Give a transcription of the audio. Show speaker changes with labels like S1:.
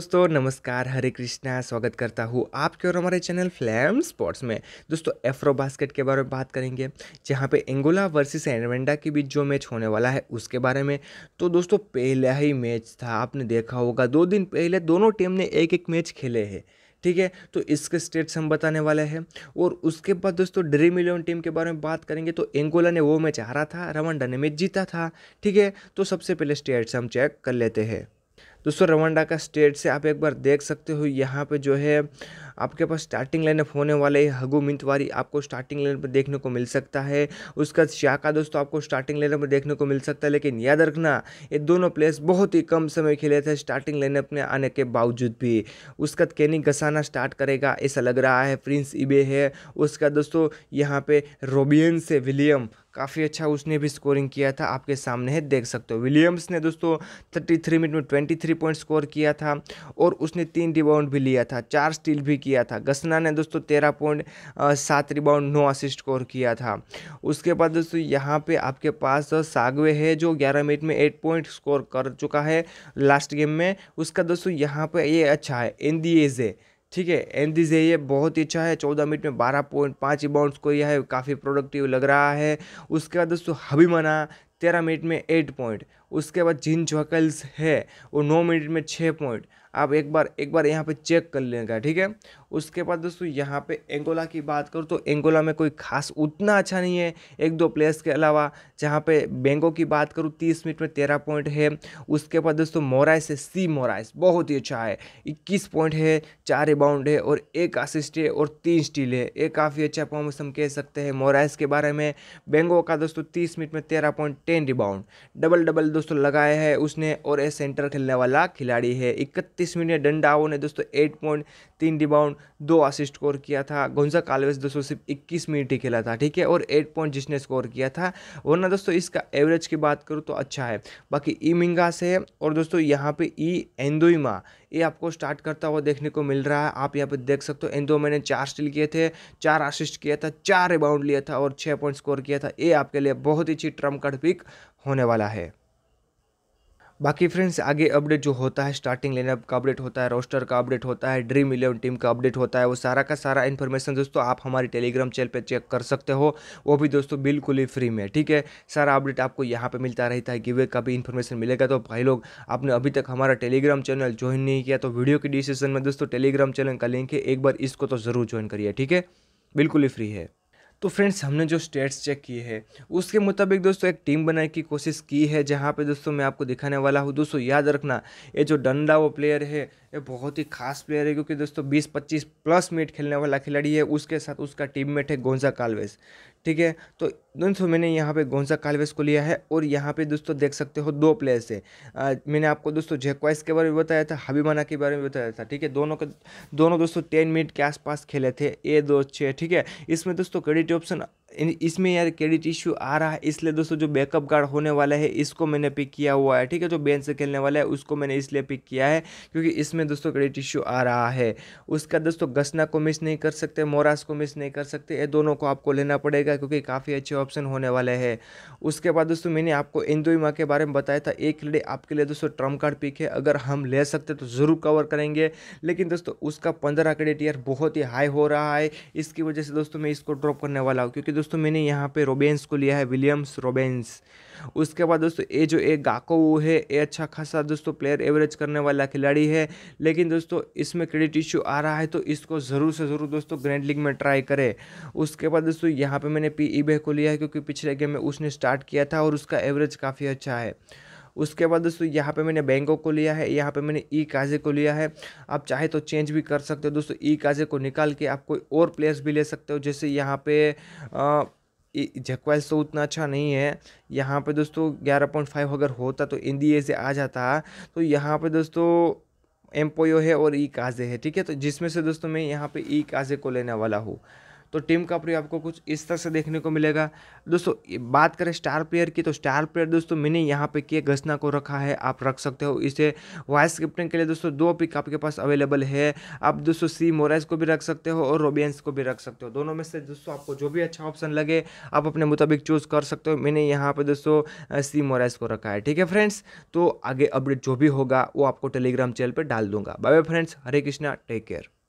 S1: दोस्तों नमस्कार हरे कृष्णा स्वागत करता हूँ आपके और हमारे चैनल फ्लैम स्पोर्ट्स में दोस्तों एफ्रो बास्केट के बारे में बात करेंगे जहाँ पे एंगोला वर्सेस एनवेंडा के बीच जो मैच होने वाला है उसके बारे में तो दोस्तों पहला ही मैच था आपने देखा होगा दो दिन पहले दोनों टीम ने एक एक मैच खेले है ठीक है तो इसके स्टेट्स हम बताने वाले हैं और उसके बाद दोस्तों ड्रीम इलेवन टीम के बारे में बात करेंगे तो एंगोला ने वो मैच हारा था रवांडा ने मैच जीता था ठीक है तो सबसे पहले स्टेट्स हम चेक कर लेते हैं दोस्तों रवांडा का स्टेट से आप एक बार देख सकते हो यहाँ पे जो है आपके पास स्टार्टिंग लाइनअप होने वाले हगू मिंतवारी आपको स्टार्टिंग लाइन पर देखने को मिल सकता है उसका शाखा दोस्तों आपको स्टार्टिंग लाइनअप पर देखने को मिल सकता है लेकिन याद रखना ये दोनों प्लेयर्स बहुत ही कम समय खेले थे स्टार्टिंग लाइनअप में आने के बावजूद भी उसका कैनिक घसाना स्टार्ट करेगा ऐसा लग रहा है प्रिंस इबे है उसका दोस्तों यहाँ पे रोबियन से विलियम काफ़ी अच्छा उसने भी स्कोरिंग किया था आपके सामने है देख सकते हो विलियम्स ने दोस्तों 33 मिनट में 23 पॉइंट स्कोर किया था और उसने तीन रिबाउंड भी लिया था चार स्टील भी किया था गसना ने दोस्तों तेरह पॉइंट सात रिबाउंड नौ असिस्ट स्कोर किया था उसके बाद दोस्तों यहाँ पे आपके पास सागवे है जो ग्यारह मिनट में एट पॉइंट स्कोर कर चुका है लास्ट गेम में उसका दोस्तों यहाँ पर ये अच्छा है एन डी ठीक है एन दिस ये बहुत ही अच्छा है चौदह मिनट में बारह पॉइंट पाँच इबाउंड को यह है काफ़ी प्रोडक्टिव लग रहा है उसके बाद दोस्तों हबी मना तेरह मिनट में एट पॉइंट उसके बाद जिन जकल्स है वो नौ मिनट में छः पॉइंट आप एक बार एक बार यहाँ पे चेक कर लेगा ठीक है उसके बाद दोस्तों यहाँ पे एंगोला की बात करूँ तो एंगोला में कोई खास उतना अच्छा नहीं है एक दो प्लेयर्स के अलावा जहाँ पे बेंगो की बात करूँ तीस मिनट में तेरह पॉइंट है उसके बाद दोस्तों मोराइस है सी मोराइस बहुत ही अच्छा है इक्कीस पॉइंट है चार रिबाउंड है और एक असिस्ट है और तीन स्टील है ये काफ़ी अच्छा परफॉर्मेंस हम कह सकते हैं मोराइस के बारे में बेंगो का दोस्तों तीस मिनट में तेरह point ten rebound double double दोस्तों लगाए हैं उसने और ये सेंटर खेलने वाला खिलाड़ी है इकतीस मिनट डंडाओ ने दोस्तों एट पॉइंट तीन रिबाउंड दो असिस्ट स्कोर किया था गोंजा कालवेज दोस्तों सिर्फ इक्कीस मिनट ही खेला था ठीक है और एट पॉइंट जिसने स्कोर किया था वरना दोस्तों इसका एवरेज की बात करूँ तो अच्छा है बाकी ई मिंगा से और दोस्तों यहाँ पर ई एंदोईमा ये आपको स्टार्ट करता हुआ देखने को मिल रहा है आप यहाँ पे देख सकते हो एंदो मैंने चार स्टील किए थे चार असिस्ट किया था चार रिबाउंड लिया था और छः पॉइंट स्कोर किया था ये आपके लिए बहुत ही अच्छी ट्रम्प कार्ड पिक होने वाला है बाकी फ्रेंड्स आगे अपडेट जो होता है स्टार्टिंग लेनअप का अपडेट होता है रोस्टर का अपडेट होता है ड्रीम इलेवन टीम का अपडेट होता है वो सारा का सारा इन्फॉर्मेशन दोस्तों आप हमारे टेलीग्राम चैनल पर चेक कर सकते हो वो भी दोस्तों बिल्कुल ही फ्री में ठीक है सारा अपडेट आपको यहाँ पर मिलता रहता है गिवे का भी इन्फॉर्मेशन मिलेगा तो भाई लोग आपने अभी तक हमारा टेलीग्राम चैनल ज्वाइन नहीं किया तो वीडियो के डिस्क्रिप्शन में दोस्तों टेलीग्राम चैनल का लिंक है एक बार इसको तो ज़रूर ज्वाइन करिए ठीक है बिल्कुल ही फ्री है तो फ्रेंड्स हमने जो स्टेट्स चेक किए हैं उसके मुताबिक दोस्तों एक टीम बनाने की कोशिश की है जहाँ पे दोस्तों मैं आपको दिखाने वाला हूँ दोस्तों याद रखना ये जो डंडा वो प्लेयर है ये बहुत ही खास प्लेयर है क्योंकि दोस्तों 20-25 प्लस मिनट खेलने वाला खिलाड़ी है उसके साथ उसका टीममेट है गोंजा कालवेज ठीक है तो दोस्तों मैंने यहाँ पे गोंसा कालवेस को लिया है और यहाँ पे दोस्तों देख सकते हो दो प्लेयर्स है आ, मैंने आपको दोस्तों जेक्वाइस के बारे में बताया था हबीबाना के बारे में बताया था ठीक है दोनों के दोनों दोस्तों टेन मिनट के आसपास खेले थे ए दो छः ठीक है इसमें दोस्तों क्रेडिट ऑप्शन इसमें यार क्रेडिट इश्यू आ रहा है इसलिए दोस्तों जो बैकअप गार्ड होने वाला है इसको मैंने पिक किया हुआ है ठीक है जो बेंच से खेलने वाला है उसको मैंने इसलिए पिक किया है क्योंकि इसमें दोस्तों क्रेडिट इशू आ रहा है उसका दोस्तों गसना को मिस नहीं कर सकते मोरास को मिस नहीं कर सकते ये दोनों को आपको लेना पड़ेगा क्योंकि काफ़ी अच्छे ऑप्शन होने वाले हैं उसके बाद दोस्तों मैंने आपको इंदुईमा के बारे में बताया था एक लेडी आपके लिए दोस्तों ट्रम्प कार्ड पिक है अगर हम ले सकते तो ज़रूर कवर करेंगे लेकिन दोस्तों उसका पंद्रह क्रेडिट यार बहुत ही हाई हो रहा है इसकी वजह से दोस्तों मैं इसको ड्रॉप करने वाला हूँ क्योंकि दोस्तों मैंने यहाँ पे रोबेंस को लिया है विलियम्स रोबेंस उसके बाद दोस्तों ये जो एक गाको है ये अच्छा खासा दोस्तों प्लेयर एवरेज करने वाला खिलाड़ी है लेकिन दोस्तों इसमें क्रेडिट इश्यू आ रहा है तो इसको ज़रूर से ज़रूर दोस्तों ग्रैंड लीग में ट्राई करें उसके बाद दोस्तों यहाँ पर मैंने पी e को लिया है क्योंकि पिछले गेम में उसने स्टार्ट किया था और उसका एवरेज काफ़ी अच्छा है उसके बाद दोस्तों यहाँ पे मैंने बैंकों को लिया है यहाँ पे मैंने ई काजे को लिया है आप चाहे तो चेंज भी कर सकते हो दोस्तों ई काजे को निकाल के आप कोई और प्लेयर्स भी ले सकते हो जैसे यहाँ पे आ, तो उतना अच्छा नहीं है यहाँ पे दोस्तों ग्यारह पॉइंट फाइव अगर होता तो इन दी ए से आ जाता तो यहाँ पे दोस्तों एम्पोयो है और ई काजे है ठीक है तो जिसमें से दोस्तों मैं यहाँ पे ई काजे को लेने वाला हूँ तो टीम का प्रयोग आपको कुछ इस तरह से देखने को मिलेगा दोस्तों बात करें स्टार प्लेयर की तो स्टार प्लेयर दोस्तों मैंने यहाँ पे के घसना को रखा है आप रख सकते हो इसे वाइस कैप्टन के लिए दोस्तों दो पिक आपके पास अवेलेबल है आप दोस्तों सी मोराइस को भी रख सकते हो और रोबियंस को भी रख सकते हो दोनों में से दोस्तों आपको जो भी अच्छा ऑप्शन लगे आप अपने मुताबिक चूज़ कर सकते हो मैंने यहाँ पर दोस्तों सी मोराइस को रखा है ठीक है फ्रेंड्स तो आगे अपडेट जो भी होगा वो आपको टेलीग्राम चैनल पर डाल दूंगा bye bye friends Hare Krishna take care